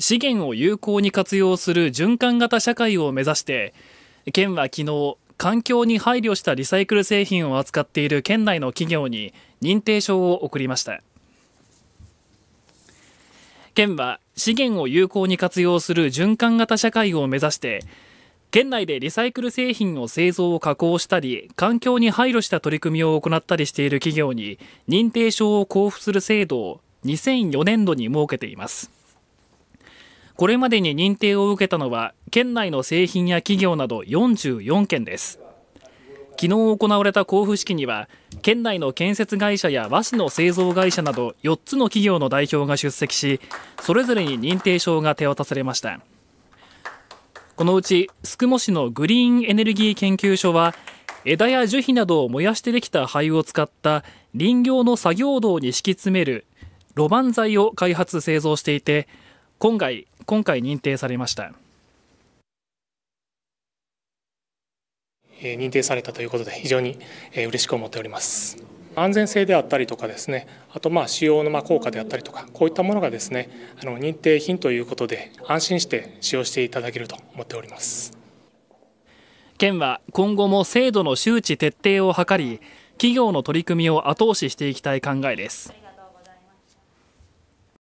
資源を有効に活用する循環型社会を目指して県は昨日環境に配慮したリサイクル製品を扱っている県内の企業に認定証を送りました県は資源を有効に活用する循環型社会を目指して県内でリサイクル製品を製造・を加工したり環境に配慮した取り組みを行ったりしている企業に認定証を交付する制度を2004年度に設けています。これまでに認定を受けたのは県内の製品や企業など44件です昨日行われた交付式には県内の建設会社や和紙の製造会社など4つの企業の代表が出席しそれぞれに認定証が手渡されましたこのうち宿毛市のグリーンエネルギー研究所は枝や樹皮などを燃やしてできた灰を使った林業の作業道に敷き詰める路盤材を開発製造していて今回今回認定されましたえ認定されたということで非常にえ嬉しく思っております安全性であったりとかですねあとまあ使用のま効果であったりとかこういったものがですねあの認定品ということで安心して使用していただけると思っております県は今後も制度の周知徹底を図り企業の取り組みを後押ししていきたい考えです。